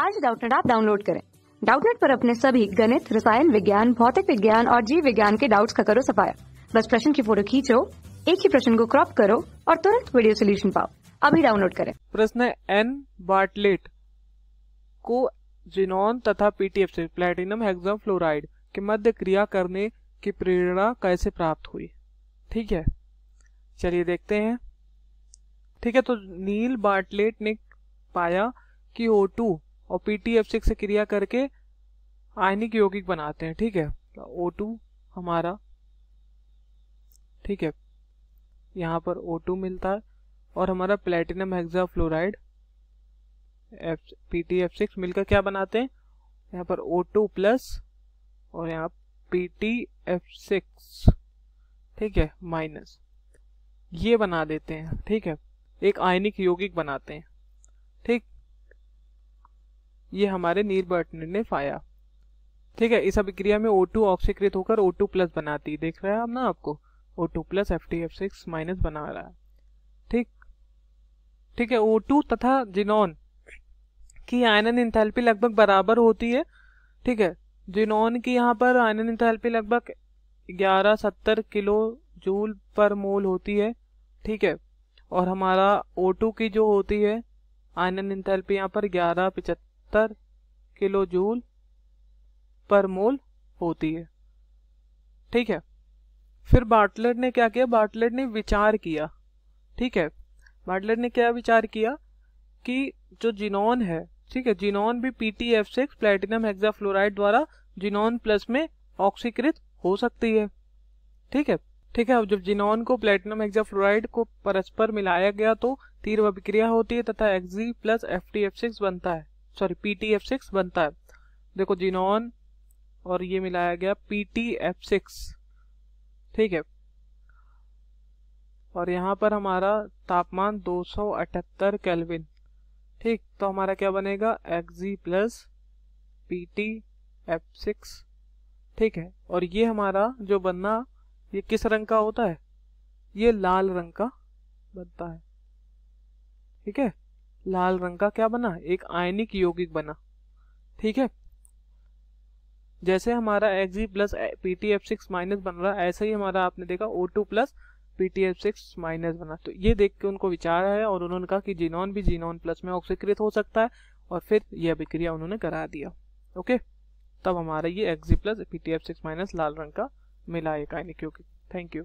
आज डाउटनेट आप डाउनलोड करें डाउटनेट पर अपने सभी गणित रसायन विज्ञान भौतिक विज्ञान और जीव विज्ञान के डाउट्स का करो सफाया बस प्रश्न की फोटो खींचो एक ही प्रश्न को क्रॉप करो और तुरंत वीडियो सोल्यूशन पाओ अभी डाउनलोड करें प्रश्न एन बार्टलेट को जिनोन तथा पीटीएफ से प्लेटिनम हेक्सम फ्लोराइड के मध्य क्रिया करने की प्रेरणा कैसे प्राप्त हुई ठीक है चलिए देखते हैं ठीक है तो नील बार्टलेट ने पाया कि O2 और सिक्स से क्रिया करके आयनिक यौगिक बनाते हैं ठीक है ओ तो टू हमारा ठीक है यहाँ पर ओ टू मिलता है और हमारा platinum hexa fluoride F P T F six मिलकर क्या बनाते हैं यहाँ पर ओ टू प्लस और यहाँ पी टी एफ सिक्स ठीक है माइनस ये बना देते हैं ठीक है एक आयनिक यौगिक बनाते हैं ठीक ये हमारे नीर बर्टनर ने पाया ठीक है इस अभिक्रिया में O2 ऑक्सीकृत होकर O2 प्लस बनाती है देख रहे हैं आप ना आपको O2 plus F T F six minus बना रहा है ठीक ठीक है O2 तथा जिनोन की आयनन इंथेल्पी लगभग बराबर होती है ठीक है जिनोन की यहाँ पर आयनन इंथेल्पी लगभग 1170 किलो जूल पर मोल होती है ठीक है और हमारा O2 की जो होती है आयनन इंथेल्पी यहाँ पर ग्यारह पिचहत्तर सत्तर किलो जूल पर मोल होती है ठीक है फिर बाटलर ने क्या किया बाटलर ने विचार किया ठीक है बाटलर ने क्या विचार किया कि जो जिनोन है ठीक है जिनोन भी P T F six platinum hexafluoride द्वारा जिनोन प्लस में ऑक्सीकृत हो सकती है ठीक है ठीक है अब जब जिनोन को प्लेटिनम हेक्साफ्लोराइड को परस्पर मिलाया गया तो तीर्व अभिक्रिया होती है तथा Xe plus F T F six बनता है sorry P T F six बनता है देखो जिनोन और ये मिलाया गया पी टी एफ सिक्स ठीक है और यहाँ पर हमारा तापमान दो सौ अठहत्तर कैलविन ठीक तो हमारा क्या बनेगा Xe plus P T F six ठीक है और ये हमारा जो बनना ये किस रंग का होता है ये लाल रंग का बनता है ठीक है लाल रंग का क्या बना एक आयनिक यौगिक बना ठीक है जैसे हमारा X plus P T F six minus बन रहा है ऐसे ही हमारा आपने देखा O two plus P T F six minus बना तो ये देख के उनको विचार आया और उन्होंने कहा कि जीनॉन भी जीनॉन प्लस में ऑक्सीकृत हो सकता है और फिर यह अभिक्रिया उन्होंने करा दिया ओके तब हमारा ये X plus P T F six minus लाल रंग का मिला एक आयनिक यौगिक थैंक यू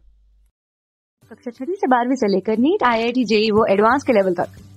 कक्षा छठी से बारहवीं से लेकर NEET I I T JEE वो एडवांस के लेवल तक